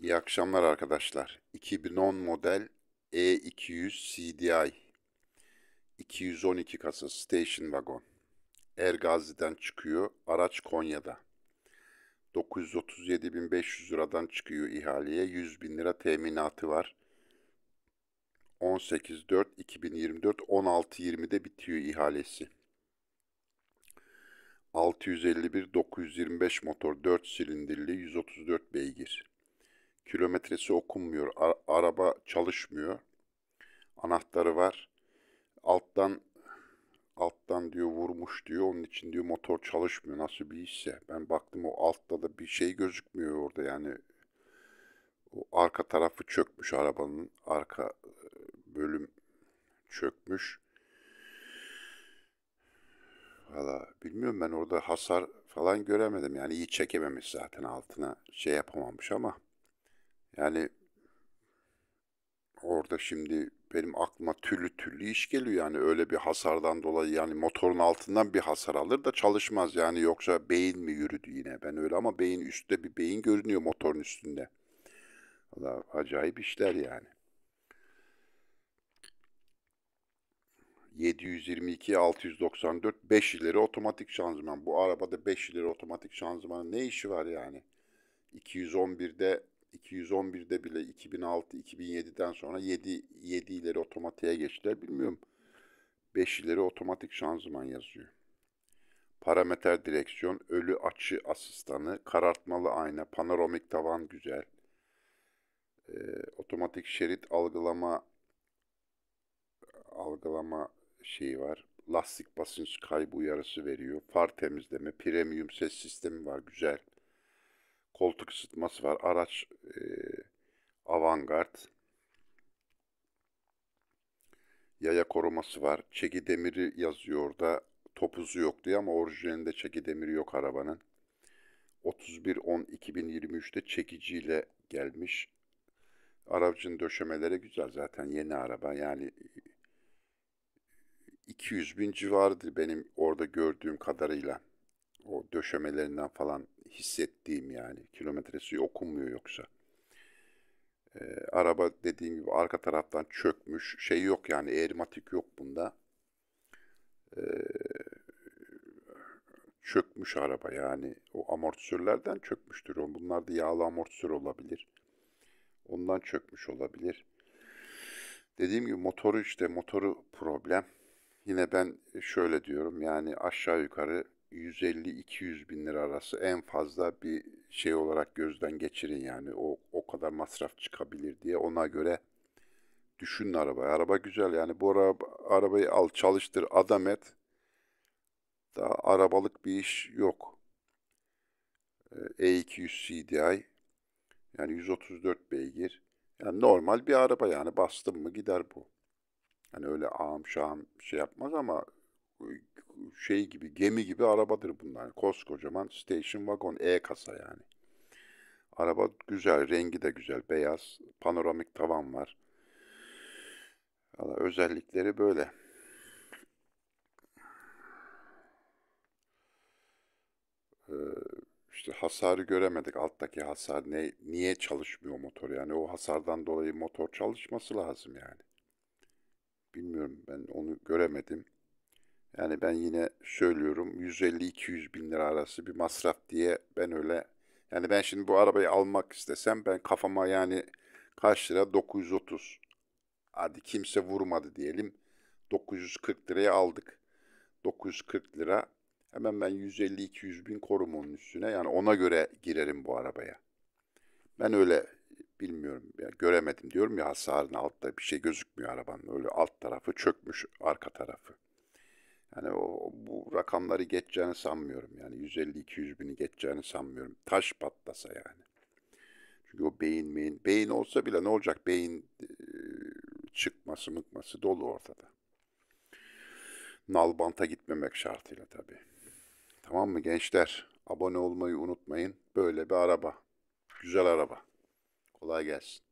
İyi akşamlar arkadaşlar. 2010 model E200 CDI 212 kasa station wagon. Ergazi'den çıkıyor. Araç Konya'da. 937.500 liradan çıkıyor ihaleye. 100.000 lira teminatı var. 18.4.2024 16.20'de bitiyor ihalesi. 651 925 motor 4 silindirli 134 beygir. Kilometresi okunmuyor. A- araba çalışmıyor. Anahtarı var. Alttan alttan diyor vurmuş diyor. Onun için diyor motor çalışmıyor. Nasıl bir işse. Ben baktım o altta da bir şey gözükmüyor orada yani. O arka tarafı çökmüş arabanın. Arka e, bölüm çökmüş. Valla bilmiyorum ben orada hasar falan göremedim. Yani iyi çekememiş zaten altına şey yapamamış ama yani orada şimdi benim aklıma türlü türlü iş geliyor yani öyle bir hasardan dolayı yani motorun altından bir hasar alır da çalışmaz yani yoksa beyin mi yürüdü yine ben öyle ama beyin üstte bir beyin görünüyor motorun üstünde. Valla acayip işler yani. 722 694 5 ileri otomatik şanzıman. Bu arabada 5 ileri otomatik şanzımanın ne işi var yani? 211'de 211'de bile 2006-2007'den sonra 7, 7 ileri otomatiğe geçtiler. Bilmiyorum. 5 ileri otomatik şanzıman yazıyor. Parameter direksiyon, ölü açı asistanı, karartmalı ayna, panoramik tavan güzel. Ee, otomatik şerit algılama algılama şeyi var. Lastik basınç kaybı uyarısı veriyor. Far temizleme, premium ses sistemi var güzel koltuk ısıtması var. Araç e, avantgard. Yaya koruması var. Çeki demiri yazıyor da Topuzu yok diye ama orijinalinde çeki demiri yok arabanın. 31 10 2023'te çekiciyle gelmiş. Aracın döşemeleri güzel zaten yeni araba yani 200 e, bin civarıdır benim orada gördüğüm kadarıyla. O döşemelerinden falan hissettiğim yani. Kilometresi okunmuyor yoksa. E, araba dediğim gibi arka taraftan çökmüş. Şey yok yani eğrimatik yok bunda. E, çökmüş araba yani. O amortisörlerden çökmüştür. o Bunlar da yağlı amortisör olabilir. Ondan çökmüş olabilir. Dediğim gibi motoru işte motoru problem. Yine ben şöyle diyorum yani aşağı yukarı 150-200 bin lira arası en fazla bir şey olarak gözden geçirin yani o, o kadar masraf çıkabilir diye ona göre düşünün araba Araba güzel yani bu araba, arabayı al çalıştır adam et. Daha arabalık bir iş yok. E200 ee, e CDI yani 134 beygir. Yani normal bir araba yani bastım mı gider bu. Hani öyle ağam şahım şey yapmaz ama şey gibi gemi gibi arabadır bunlar. Koskocaman station wagon E kasa yani. Araba güzel, rengi de güzel, beyaz, panoramik tavan var. Valla özellikleri böyle. Ee, işte hasarı göremedik. Alttaki hasar ne, niye çalışmıyor motor yani? O hasardan dolayı motor çalışması lazım yani. Bilmiyorum ben onu göremedim. Yani ben yine söylüyorum 150-200 bin lira arası bir masraf diye ben öyle yani ben şimdi bu arabayı almak istesem ben kafama yani kaç lira 930 hadi kimse vurmadı diyelim 940 liraya aldık 940 lira hemen ben 150-200 bin korum üstüne yani ona göre girerim bu arabaya ben öyle bilmiyorum ya göremedim diyorum ya hasarın altta bir şey gözükmüyor arabanın öyle alt tarafı çökmüş arka tarafı. Yani o, bu rakamları geçeceğini sanmıyorum. Yani 150-200 bini geçeceğini sanmıyorum. Taş patlasa yani. Çünkü o beyin beyin, beyin olsa bile ne olacak? Beyin e, çıkması mıkması dolu ortada. Nalbant'a gitmemek şartıyla tabii. Tamam mı gençler? Abone olmayı unutmayın. Böyle bir araba. Güzel araba. Kolay gelsin.